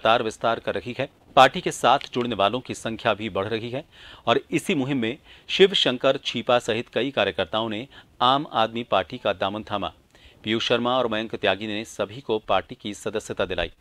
लगातार विस्तार कर रही है पार्टी के साथ जुड़ने वालों की संख्या भी बढ़ रही है और इसी मुहिम में शिव शंकर छीपा सहित कई कार्यकर्ताओं ने आम आदमी पार्टी का दामन थामा पीयूष शर्मा और मयंक त्यागी ने सभी को पार्टी की सदस्यता दिलाई